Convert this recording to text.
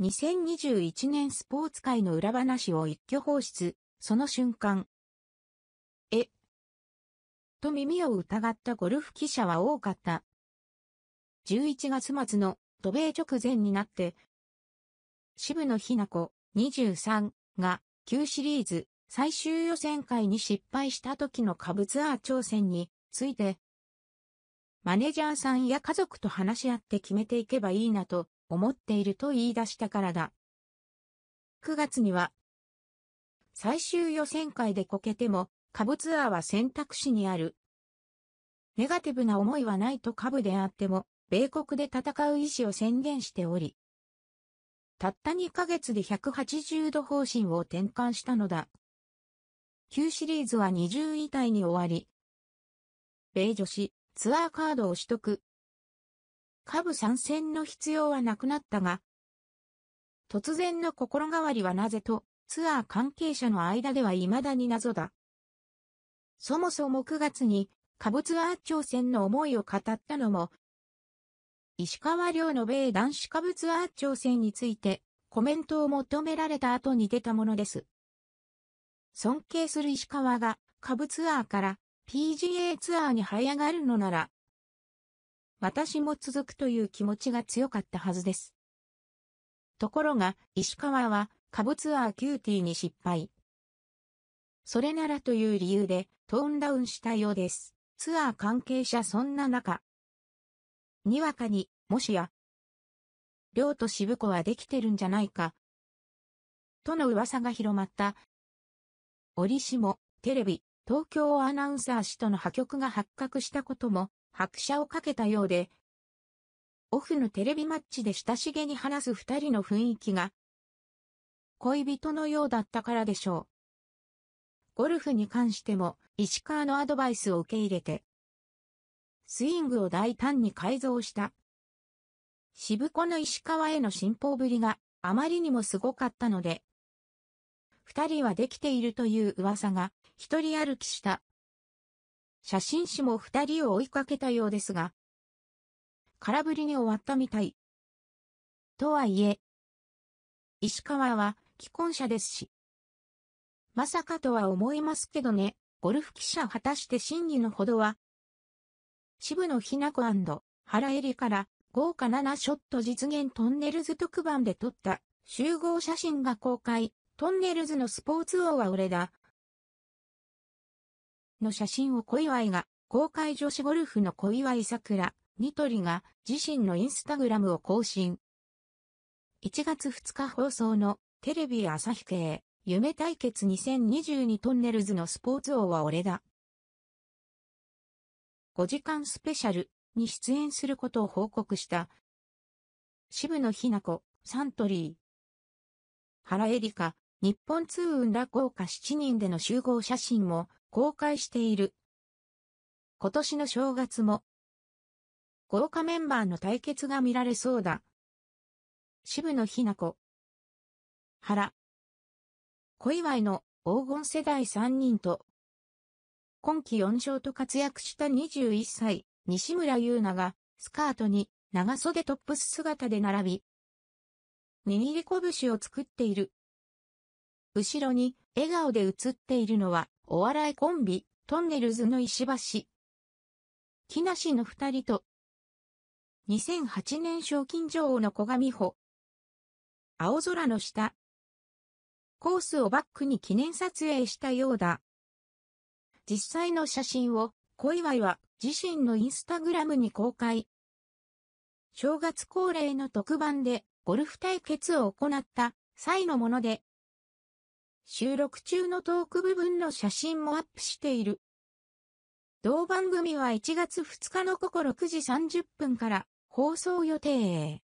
2021年スポーツ界の裏話を一挙放出、その瞬間。えと耳を疑ったゴルフ記者は多かった。11月末の渡米直前になって、渋野日向子23が旧シリーズ最終予選会に失敗した時の下部ツアー挑戦について、マネージャーさんや家族と話し合って決めていけばいいなと思っていると言い出したからだ。9月には、最終予選会でこけても、下部ツアーは選択肢にある。ネガティブな思いはないと下部であっても、米国で戦う意思を宣言しており、たった2ヶ月で180度方針を転換したのだ。旧シリーズは20位以内に終わり、米女子ツアーカードを取得。下部参戦の必要はなくなったが、突然の心変わりはなぜと、ツアー関係者の間では未だに謎だ。そもそも9月に、下部ツアー挑戦の思いを語ったのも、石川遼の米男子下部ツアー挑戦について、コメントを求められた後に出たものです。尊敬する石川が、下部ツアーから PGA ツアーに這い上がるのなら、私も続くという気持ちが強かったはずです。ところが、石川は、下部ツアーキューティーに失敗。それならという理由で、トーンダウンしたようです。ツアー関係者そんな中。にわかに、もしや、りと渋子はできてるんじゃないか。との噂が広まった。折しも、テレビ、東京アナウンサー氏との破局が発覚したことも、拍車をかけたようで、オフのテレビマッチで親しげに話す二人の雰囲気が、恋人のようだったからでしょう。ゴルフに関しても、石川のアドバイスを受け入れて、スイングを大胆に改造した。渋子の石川への進歩ぶりがあまりにもすごかったので、二人はできているという噂が一人歩きした。写真師も二人を追いかけたようですが、空振りに終わったみたい。とはいえ、石川は既婚者ですし、まさかとは思いますけどね、ゴルフ記者果たして真偽のほどは、渋野日向子原恵里から豪華7ショット実現トンネルズ特番で撮った集合写真が公開、トンネルズのスポーツ王は俺だ、の写真を小祝が、公開女子ゴルフの小祝桜、ニトリが自身のインスタグラムを更新。1月2日放送のテレビ朝日系夢対決2022トンネルズのスポーツ王は俺だ。5時間スペシャルに出演することを報告した渋野日向子、サントリー。原恵リ香、日本通運ら豪華7人での集合写真も公開している。今年の正月も、豪華メンバーの対決が見られそうだ。渋野日向子。原。小祝の黄金世代3人と、今季4勝と活躍した21歳、西村優奈が、スカートに長袖トップス姿で並び、握り拳を作っている。後ろに笑顔で映っているのは、お笑いコンビ、トンネルズの石橋。木梨の二人と、2008年賞金女王の小上穂。青空の下。コースをバックに記念撮影したようだ。実際の写真を、小祝は自身のインスタグラムに公開。正月恒例の特番でゴルフ対決を行った際のもので、収録中のトーク部分の写真もアップしている。同番組は1月2日の午後6時30分から放送予定。